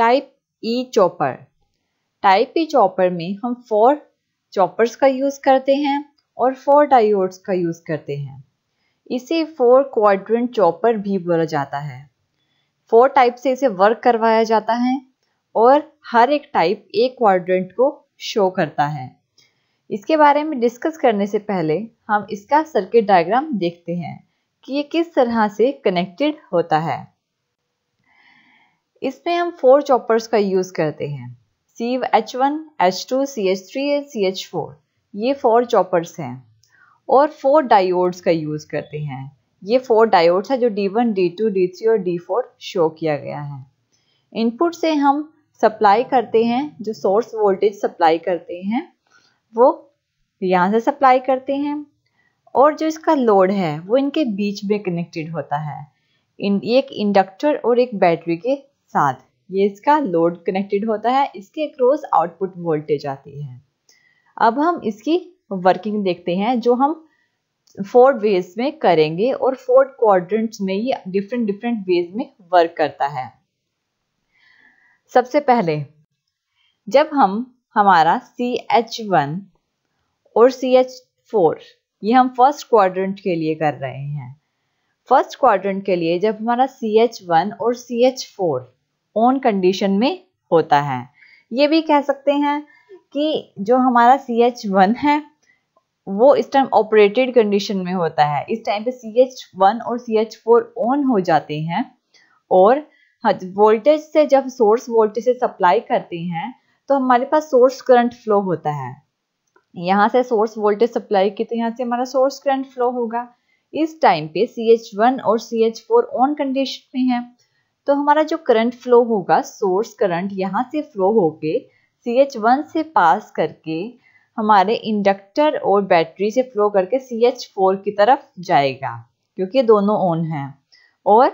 type E chopper type E chopper में हम four choppers का यूज़ करते हैं और फोर डायोड्स का यूज़ करते हैं इसे फोर क्वाड्रेंट चॉपर भी बोला जाता है फोर टाइप से इसे वर्क करवाया जाता है और हर एक टाइप एक क्वाड्रेंट को शो करता है इसके बारे में डिस्कस करने से पहले हम इसका सर्किट डायग्राम देखते हैं कि ये किस तरह से कनेक्टेड होता है इसमें हम फोर चॉपर्स का यूज़ करते हैं सीव H one H two C H three and C H four ये फोर चॉपर्स हैं और फोर डायोड्स का यूज़ करते हैं ये फोर डायोड्स है जो D one D two D three और डी फोर शो किया गया है इनपुट से हम सप्लाई करते हैं जो सोर्स वोल्टेज सप्लाई करते हैं वो यहाँ से सप्लाई करते हैं और जो इसका लोड है वो इनके बीच में कनेक्टेड होता है इन एक इंडक्टर और एक बैटरी के साथ ये इसका लोड कनेक्टेड होता है इसके अक्रॉस आउटपुट वोल्टेज आती है अब हम इसकी वर्किंग देखते हैं जो हम फोर वेज में करेंगे और फोर क्वाड्रेंट्स में ये डिफरेंट डिफरेंट वेज में वर्क करता है सबसे पहले जब हम हमारा सी एच वन और सी एच फोर ये हम फर्स्ट क्वाड्रेंट के लिए कर रहे हैं फर्स्ट क्वाड्रेंट के लिए जब हमारा सी एच वन और C H four on condition में होता है ये भी कह सकते हैं कि जो हमारा सी एच वन है वो इस टाइम ऑपरेटेड कंडीशन में होता है इस टाइम पे सी एच वन और सी एच फोर ऑन हो जाते हैं और वोल्टेज हाँ, से जब सोर्स वोल्टेज से सप्लाई करते हैं तो हमारे पास सोर्स करंट फ्लो होता है यहाँ से सोर्स वोल्टेज सप्लाई की तो यहाँ से हमारा सोर्स करंट फ्लो होगा इस टाइम पे सी एच वन और C H four on condition में है तो हमारा जो करंट फ्लो होगा सोर्स करंट यहाँ से फ्लो होके सी एच वन से पास करके हमारे इंडक्टर और बैटरी से फ्लो करके सी एच फोर की तरफ जाएगा क्योंकि दोनों ऑन हैं और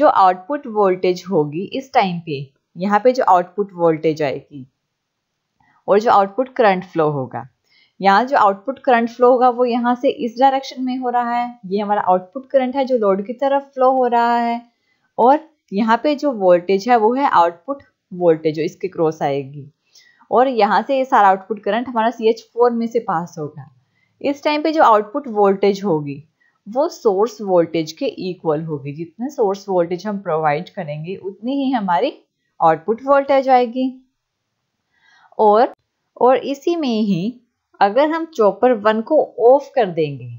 जो आउटपुट वोल्टेज होगी इस टाइम पे यहाँ पे जो आउटपुट वोल्टेज आएगी और जो आउटपुट करंट फ्लो होगा यहाँ जो आउटपुट करंट फ्लो होगा वो यहाँ से इस डायरेक्शन में हो रहा है ये हमारा आउटपुट करंट है जो लोड की तरफ फ्लो हो रहा है और यहाँ पे जो वोल्टेज है वो है आउटपुट वोल्टेज इसके क्रॉस आएगी और यहाँ से ये सारा आउटपुट करंट हमारा सी एच फोर में से पास होगा इस टाइम पे जो आउटपुट वोल्टेज होगी वो सोर्स वोल्टेज के इक्वल होगी जितना सोर्स वोल्टेज हम प्रोवाइड करेंगे उतनी ही हमारी आउटपुट वोल्टेज आएगी और और इसी में ही अगर हम चॉपर वन को ऑफ कर देंगे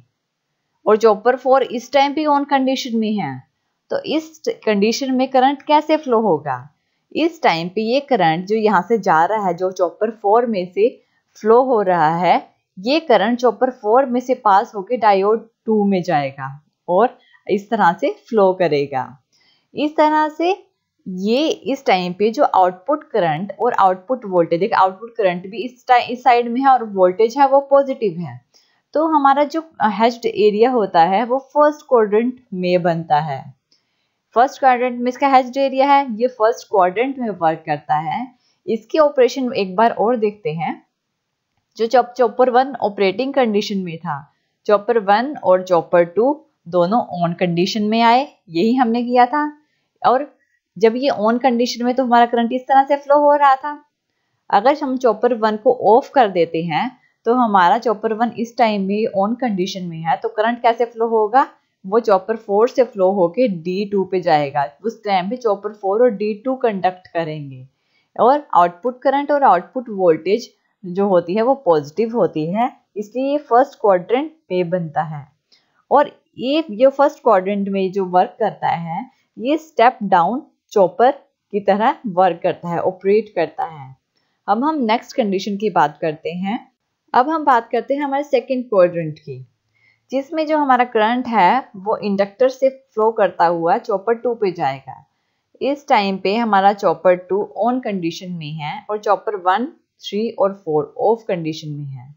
और चॉपर फोर इस टाइम भी ऑन कंडीशन में है तो इस कंडीशन में करंट कैसे फ्लो होगा इस टाइम पे ये करंट जो यहाँ से जा रहा है जो चॉपर फोर में से फ्लो हो रहा है ये करंट चॉपर फोर में से पास होकर डायोड टू में जाएगा और इस तरह से फ्लो करेगा इस तरह से ये इस टाइम पे जो आउटपुट करंट और आउटपुट वोल्टेज एक आउटपुट करंट भी इस टाइम इस साइड में है और वोल्टेज है वो पॉजिटिव है तो हमारा जो हेस्ट uh, एरिया होता है वो फर्स्ट क्वाड्रेंट में बनता है फर्स्ट क्वाड्रेंट में इसका हेज एरिया है ये फर्स्ट क्वाड्रेंट में वर्क करता है इसके ऑपरेशन एक बार और देखते हैं जो चौप चौपर वन ऑपरेटिंग कंडीशन में था चौपर वन और चौपर टू दोनों ऑन कंडीशन में आए यही हमने किया था और जब ये ऑन कंडीशन में तो हमारा करंट इस तरह से फ्लो हो रहा था अगर हम चौपर वन को ऑफ कर देते हैं तो हमारा चौपर वन इस टाइम में ऑन कंडीशन में है तो करंट कैसे फ्लो होगा वो चॉपर फोर से फ्लो होके डी टू पे जाएगा उस टाइम पे चॉपर फोर और डी टू कंडक्ट करेंगे और आउटपुट करंट और आउटपुट वोल्टेज जो होती है वो पॉजिटिव होती है इसलिए ये फर्स्ट क्वाड्रेंट पे बनता है और ये जो फर्स्ट क्वाड्रेंट में जो वर्क करता है ये स्टेप डाउन चॉपर की तरह वर्क करता है ऑपरेट करता है अब हम नेक्स्ट कंडीशन की बात करते हैं अब हम बात करते हैं हमारे सेकेंड क्वाड्रेंट की जिसमें जो हमारा करंट है वो इंडक्टर से फ्लो करता हुआ चॉपर टू पे जाएगा इस टाइम पे हमारा चॉपर टू ऑन कंडीशन में है और चॉपर वन थ्री और फोर ऑफ कंडीशन में है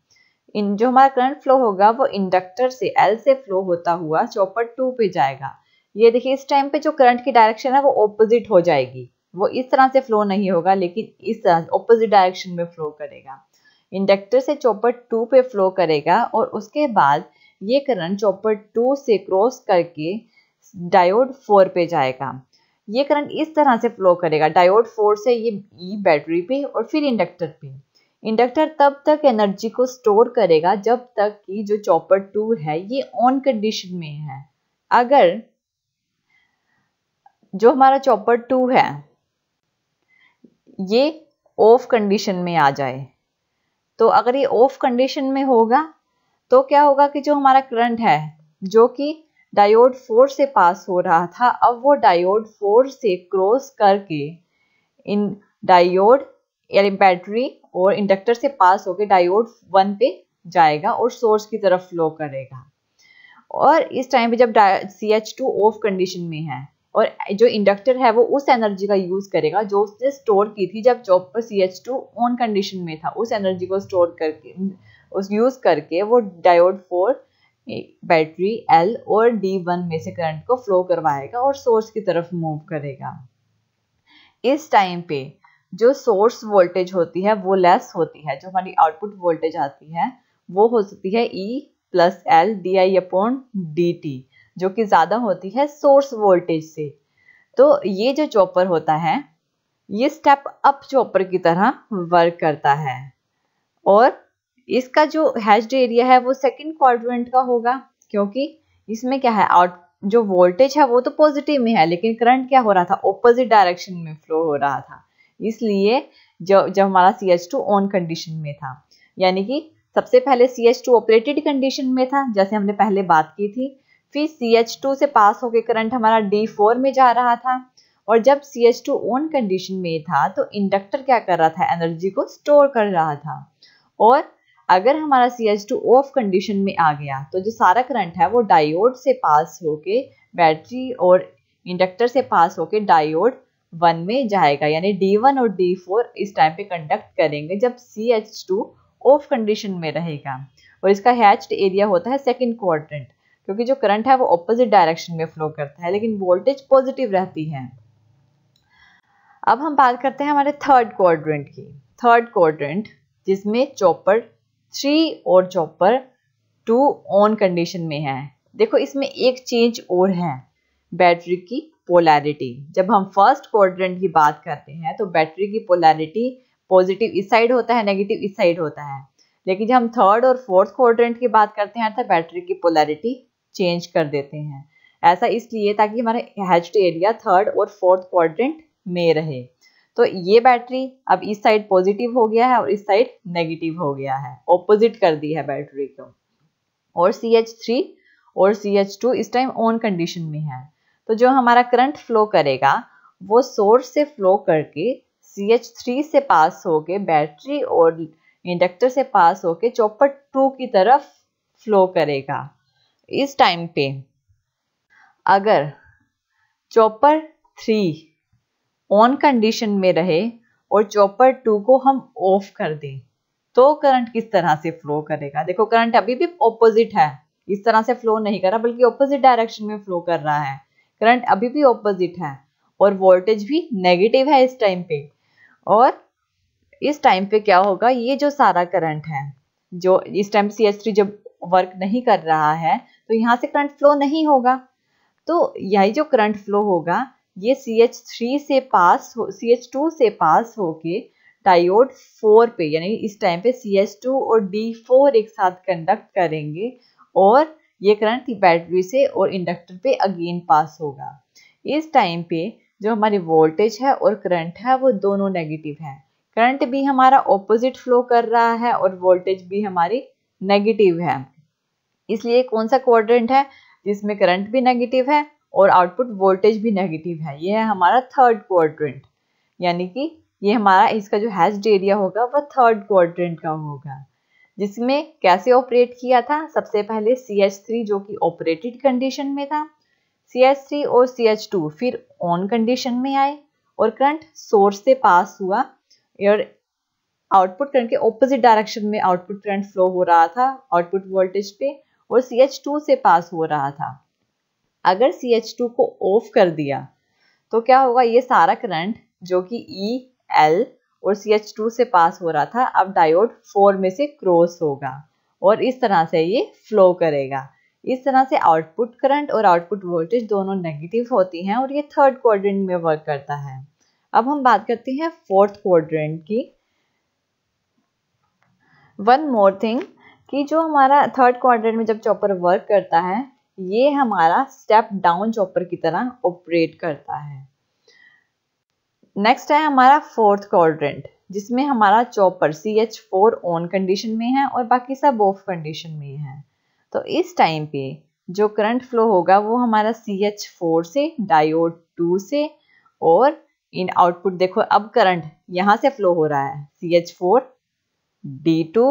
इन जो हमारा करंट फ्लो होगा वो इंडक्टर से एल से फ्लो होता हुआ चॉपर टू पे जाएगा ये देखिए इस टाइम पे जो करंट की डायरेक्शन है वो ऑपोजिट हो जाएगी वो इस तरह से फ्लो नहीं होगा लेकिन इस तरह ऑपोजिट डायरेक्शन में फ्लो करेगा इंडक्टर से चॉपर टू पे फ्लो करेगा और उसके बाद ये करंट चॉपर टू से क्रॉस करके डायोड फोर पे जाएगा ये करंट इस तरह से फ्लो करेगा डायोड फोर से ये ई बैटरी पे और फिर इंडक्टर पे इंडक्टर तब तक एनर्जी को स्टोर करेगा जब तक कि जो चॉपर टू है ये ऑन कंडीशन में है अगर जो हमारा चॉपर टू है ये ऑफ कंडीशन में आ जाए तो अगर ये ऑफ कंडीशन में होगा तो क्या होगा कि जो हमारा करंट है जो कि डायोड फोर से पास हो रहा था अब वो डायोड फोर से क्रॉस करके इन डायोड यानी बैटरी और इंडक्टर से पास होकर डायोड वन पे जाएगा और सोर्स की तरफ फ्लो करेगा और इस टाइम पे जब C H two off condition में है और जो इंडक्टर है वो उस एनर्जी का यूज़ करेगा जो उसने स्टोर की थी जब जॉब पर C H two on condition में था उस एनर्जी को स्टोर करके उस यूज़ करके वो डायोड फोर बैटरी एल और डी वन में से करंट को फ्लो करवाएगा और सोर्स की तरफ मूव करेगा इस टाइम पे जो सोर्स वोल्टेज होती है वो लेस होती है जो हमारी आउटपुट वोल्टेज आती है वो हो सकती है E plus L D I upon D T जो कि ज़्यादा होती है सोर्स वोल्टेज से तो ये जो चॉपर होता है ये स्टेप अप चॉपर की तरह वर्क करता है और इसका जो हैच्ड एरिया है वो सेकेंड क्वाड्रेंट का होगा क्योंकि इसमें क्या है आउट जो वोल्टेज है वो तो पॉजिटिव में है लेकिन करंट क्या हो रहा था ऑपोजिट डायरेक्शन में फ्लो हो रहा था इसलिए जब जब हमारा C H two on condition में था यानी कि सबसे पहले C H two operated condition में था जैसे हमने पहले बात की थी फिर सी एच टू से पास होके करंट हमारा डी फोर में जा रहा था और जब C H two on condition में था तो इंडक्टर क्या कर रहा था एनर्जी को स्टोर कर रहा था और अगर हमारा C H two off condition में आ गया तो जो सारा करंट है वो डायोड से पास होके बैटरी और इंडक्टर से पास होके डायोड वन में जाएगा यानी डी वन और डी फोर इस टाइम पे कंडक्ट करेंगे जब C H two off condition में रहेगा और इसका हैच्ड एरिया होता है सेकेंड क्वाड्रेंट क्योंकि जो करंट है वो ऑपोजिट डायरेक्शन में फ्लो करता है लेकिन वोल्टेज पॉजिटिव रहती है अब हम बात करते हैं हमारे थर्ड क्वाड्रेंट की थर्ड क्वाड्रेंट जिसमें चॉपर थ्री और चॉपर टू ऑन कंडीशन में है देखो इसमें एक चेंज और है बैटरी की पोलैरिटी जब हम फर्स्ट क्वाड्रेंट की बात करते हैं तो बैटरी की पोलैरिटी पॉजिटिव इस साइड होता है नेगेटिव इस साइड होता है लेकिन जब हम थर्ड और फोर्थ क्वाड्रेंट की बात करते हैं तो बैटरी की पोलैरिटी चेंज कर देते हैं ऐसा इसलिए ताकि हमारा हेच्ड एरिया थर्ड और फोर्थ क्वाड्रेंट में रहे तो ये बैटरी अब इस साइड पॉजिटिव हो गया है और इस साइड नेगेटिव हो गया है ऑपोजिट कर दी है बैटरी को और सी एच थ्री और सी एच टू इस टाइम ऑन कंडीशन में है तो जो हमारा करंट फ्लो करेगा वो सोर्स से फ्लो करके सी एच थ्री से पास होके बैटरी और इंडक्टर से पास होके चौपर टू की तरफ फ्लो करेगा इस टाइम पे अगर चौपर थ्री ऑन कंडीशन में रहे और चॉपर टू को हम ऑफ कर दें तो करंट किस तरह से फ्लो करेगा देखो करंट अभी भी ऑपोजिट है इस तरह से फ्लो नहीं कर रहा बल्कि ऑपोजिट डायरेक्शन में फ्लो कर रहा है करंट अभी भी ऑपोजिट है और वोल्टेज भी नेगेटिव है इस टाइम पे और इस टाइम पे क्या होगा ये जो सारा करंट है जो इस टाइम सी एच जब वर्क नहीं कर रहा है तो यहाँ से करंट फ्लो नहीं होगा तो यही जो करंट फ्लो होगा ये सी एच थ्री से पास हो सी एच टू से पास होके डायोड फोर पे यानी इस टाइम पे सी एच टू और डी फोर एक साथ कंडक्ट करेंगे और ये करंट बैटरी से और इंडक्टर पे अगेन पास होगा इस टाइम पे जो हमारी वोल्टेज है और करंट है वो दोनों नेगेटिव है करंट भी हमारा ऑपोजिट फ्लो कर रहा है और वोल्टेज भी हमारी नेगेटिव है इसलिए कौन सा क्वाड्रेंट है जिसमें करंट भी नेगेटिव है और आउटपुट वोल्टेज भी नेगेटिव है ये है हमारा थर्ड क्वाड्रेंट यानी कि ये हमारा इसका जो हैज एरिया होगा वह थर्ड क्वाड्रेंट का होगा जिसमें कैसे ऑपरेट किया था सबसे पहले सी एच थ्री जो कि ऑपरेटेड कंडीशन में था सी एच थ्री और सी एच टू फिर ऑन कंडीशन में आए और करंट सोर्स से पास हुआ और आउटपुट करंट के ऑपोजिट डायरेक्शन में आउटपुट करंट फ्लो हो रहा था आउटपुट वोल्टेज पे और सी एच टू से पास हो रहा था अगर सी एच टू को ऑफ कर दिया तो क्या होगा ये सारा करंट जो कि ई e, एल और सी एच टू से पास हो रहा था अब डायोड फोर में से क्रॉस होगा और इस तरह से ये फ्लो करेगा इस तरह से आउटपुट करंट और आउटपुट वोल्टेज दोनों नेगेटिव होती हैं और ये थर्ड क्वाड्रेंट में वर्क करता है अब हम बात करते हैं फोर्थ क्वाड्रेंट की वन मोर थिंग कि जो हमारा थर्ड क्वाड्रेंट में जब चॉपर वर्क करता है ये हमारा स्टेप डाउन चॉपर की तरह ऑपरेट करता है नेक्स्ट है हमारा फोर्थ क्वाड्रेंट जिसमें हमारा chopper C H four on condition में है और बाकी सब ऑफ कंडीशन में है तो इस टाइम पे जो करंट फ्लो होगा वो हमारा सी एच फोर से डायोड टू से और इन आउटपुट देखो अब करंट यहां से फ्लो हो रहा है C H four D two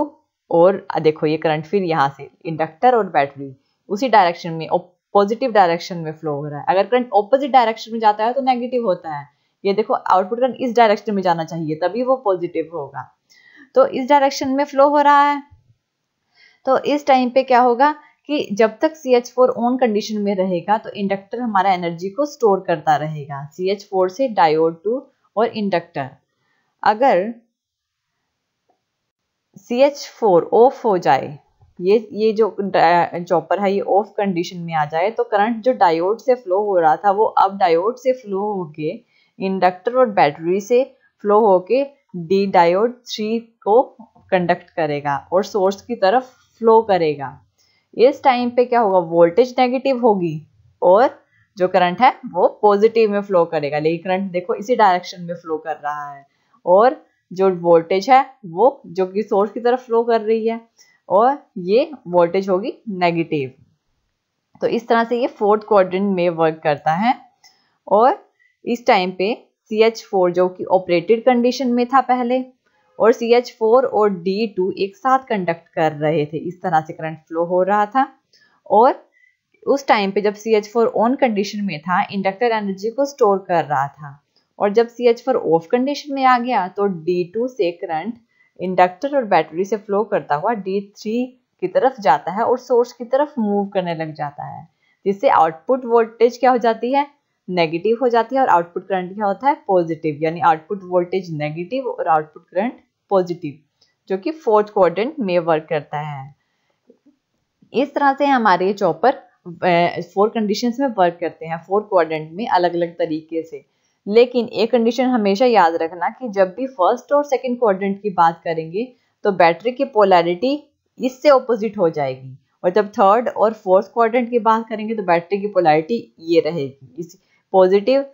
और देखो ये करंट फिर यहां से इंडक्टर और बैटरी उसी डायरेक्शन में पॉजिटिव डायरेक्शन में फ्लो हो रहा है अगर करंट ऑपोजिट डायरेक्शन में जाता है तो नेगेटिव होता है ये देखो आउटपुट करंट इस डायरेक्शन में जाना चाहिए तभी वो पॉजिटिव होगा तो इस डायरेक्शन में फ्लो हो रहा है तो इस टाइम पे क्या होगा कि जब तक C H four on condition में रहेगा तो इंडक्टर हमारा एनर्जी को स्टोर करता रहेगा सी एच फोर से डायोड टू और इंडक्टर अगर सी एच फोर ऑफ हो जाए ये ये जो चॉपर है ये ऑफ कंडीशन में आ जाए तो करंट जो डायोड से फ्लो हो रहा था वो अब डायोड से फ्लो होके इंडक्टर और बैटरी से फ्लो होके डी डायोड थ्री को कंडक्ट करेगा और सोर्स की तरफ फ्लो करेगा इस टाइम पे क्या होगा वोल्टेज नेगेटिव होगी और जो करंट है वो पॉजिटिव में फ्लो करेगा लेकिन करंट देखो इसी डायरेक्शन में फ्लो कर रहा है और जो वोल्टेज है वो जो कि सोर्स की तरफ फ्लो कर रही है और ये वोल्टेज होगी नेगेटिव तो इस तरह से ये फोर्थ क्वाड्रेंट में वर्क करता है और इस टाइम पे सी एच फोर जो कि ऑपरेटेड कंडीशन में था पहले और सी एच फोर और डी टू एक साथ कंडक्ट कर रहे थे इस तरह से करंट फ्लो हो रहा था और उस टाइम पे जब C H four on condition में था इंडक्टर एनर्जी को स्टोर कर रहा था और जब C H four off condition में आ गया तो डी टू से करंट इंडक्टर और बैटरी से फ्लो करता हुआ डी थ्री की तरफ जाता है और सोर्स की तरफ मूव करने लग जाता है जिससे आउटपुट वोल्टेज क्या हो जाती है नेगेटिव हो जाती है और आउटपुट करंट क्या होता है पॉजिटिव यानी आउटपुट वोल्टेज नेगेटिव और आउटपुट करंट पॉजिटिव जो कि फोर्थ क्वाड्रेंट में वर्क करता है इस तरह से हमारे चॉपर फोर कंडीशंस में वर्क करते हैं फोर क्वाड्रेंट में अलग अलग तरीके से लेकिन एक कंडीशन हमेशा याद रखना कि जब भी फर्स्ट और सेकेंड क्वाड्रेंट की बात करेंगे तो बैटरी की पोलैरिटी इससे ऑपोजिट हो जाएगी और जब थर्ड और फोर्थ क्वाड्रेंट की बात करेंगे तो बैटरी की पोलैरिटी ये रहेगी इस पॉजिटिव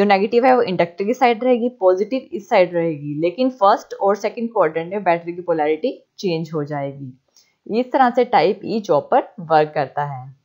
जो नेगेटिव है वो इंडक्टर की साइड रहेगी पॉजिटिव इस साइड रहेगी लेकिन फर्स्ट और सेकेंड क्वाड्रेंट में बैटरी की पोलैरिटी चेंज हो जाएगी इस तरह से टाइप ई चॉपर वर्क करता है